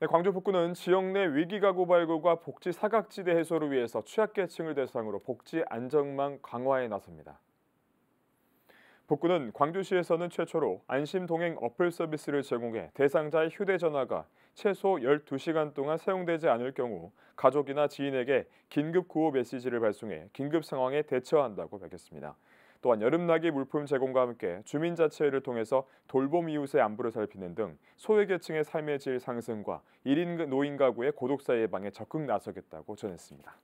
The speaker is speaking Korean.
네, 광주 북구는 지역 내 위기가구 발굴과 복지 사각지대 해소를 위해서 취약계층을 대상으로 복지 안정망 강화에 나섭니다. 북구는 광주시에서는 최초로 안심동행 어플 서비스를 제공해 대상자의 휴대전화가 최소 12시간 동안 사용되지 않을 경우 가족이나 지인에게 긴급 구호 메시지를 발송해 긴급 상황에 대처한다고 밝혔습니다. 또한 여름나기 물품 제공과 함께 주민자치회를 통해서 돌봄 이웃의 안부를 살피는 등 소외계층의 삶의 질 상승과 1인 노인 가구의 고독사 예방에 적극 나서겠다고 전했습니다.